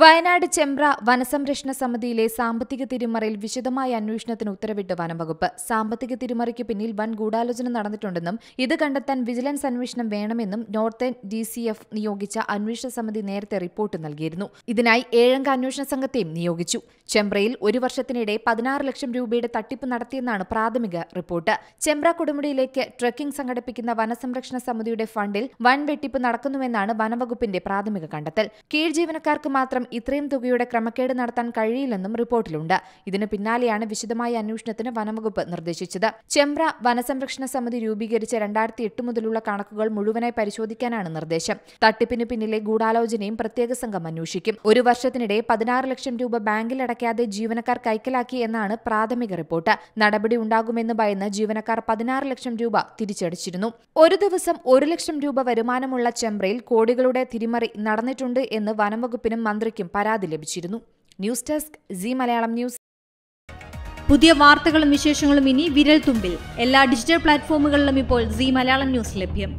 വയനാട് ചെമ്പ്ര വനസംരക്ഷണ സമിതിയിലെ സാമ്പത്തിക തിരിമറിയിൽ വിശദമായ അന്വേഷണത്തിന് ഉത്തരവിട്ട് വനംവകുപ്പ് സാമ്പത്തിക തിരിമറിക്ക് പിന്നിൽ വൻ ഗൂഢാലോചന നടന്നിട്ടുണ്ടെന്നും ഇത് കണ്ടെത്താൻ വിജിലൻസ് അന്വേഷണം വേണമെന്നും നോർത്തേൺ ഡി സി എഫ് നിയോഗിച്ച അന്വേഷണ സമിതി നേരത്തെ റിപ്പോർട്ട് നൽകിയിരുന്നു ഇതിനായി ഏഴംഗ അന്വേഷണ സംഘത്തെയും നിയോഗിച്ചു ചെമ്പ്രയിൽ ഒരു വർഷത്തിനിടെ പതിനാറ് ലക്ഷം രൂപയുടെ തട്ടിപ്പ് നടത്തിയെന്നാണ് പ്രാഥമിക റിപ്പോർട്ട് ചെമ്പ്ര കൊടുമുടിയിലേക്ക് ട്രക്കിംഗ് സംഘടിപ്പിക്കുന്ന വനസംരക്ഷണ സമിതിയുടെ ഫണ്ടിൽ വൻ വെട്ടിപ്പ് നടക്കുന്നുവെന്നാണ് വനംവകുപ്പിന്റെ പ്രാഥമിക കണ്ടെത്തൽ കീഴ് ജീവനക്കാർക്ക് മാത്രം മാത്രം ഇത്രയും തുകയുടെ ക്രമക്കേട് നടത്താൻ കഴിയില്ലെന്നും റിപ്പോർട്ടിലുണ്ട് ഇതിന് പിന്നാലെയാണ് വിശദമായ അന്വേഷണത്തിന് വനംവകുപ്പ് നിർദ്ദേശിച്ചത് ചെമ്പ്ര വനസംരക്ഷണ സമിതി രൂപീകരിച്ച രണ്ടായിരത്തി എട്ട് മുതലുള്ള കണക്കുകൾ മുഴുവനായി പരിശോധിക്കാനാണ് നിർദ്ദേശം തട്ടിപ്പിന് പിന്നിലെ ഗൂഢാലോചനയും പ്രത്യേക സംഘം അന്വേഷിക്കും ഒരു വർഷത്തിനിടെ പതിനാറ് ലക്ഷം രൂപ ബാങ്കിൽ അടയ്ക്കാതെ ജീവനക്കാർ കൈക്കലാക്കി എന്നാണ് പ്രാഥമിക റിപ്പോർട്ട് നടപടി ഉണ്ടാകുമെന്ന് ഭയന്ന് ജീവനക്കാർ പതിനാറ് ലക്ഷം രൂപ തിരിച്ചടിച്ചിരുന്നു ഒരു ദിവസം ഒരു ലക്ഷം രൂപ വരുമാനമുള്ള ചെമ്പ്രയിൽ കോടികളുടെ തിരിമറി നടന്നിട്ടുണ്ട് എന്ന് വനംവകുപ്പിനും മന്ത്രി ആരോഗ്യം പരാതി ലഭിച്ചിരുന്നു news desk G Malayalam news പുതിയ വാർത്തകളും വിശേഷങ്ങളും ഇനി വിരൽ തുമ്പിൽ എല്ലാ ഡിജിറ്റൽ പ്ലാറ്റ്ഫോമുകളിലും ഇപ്പോൾ സി മലയാളം ന്യൂസ് ലഭ്യം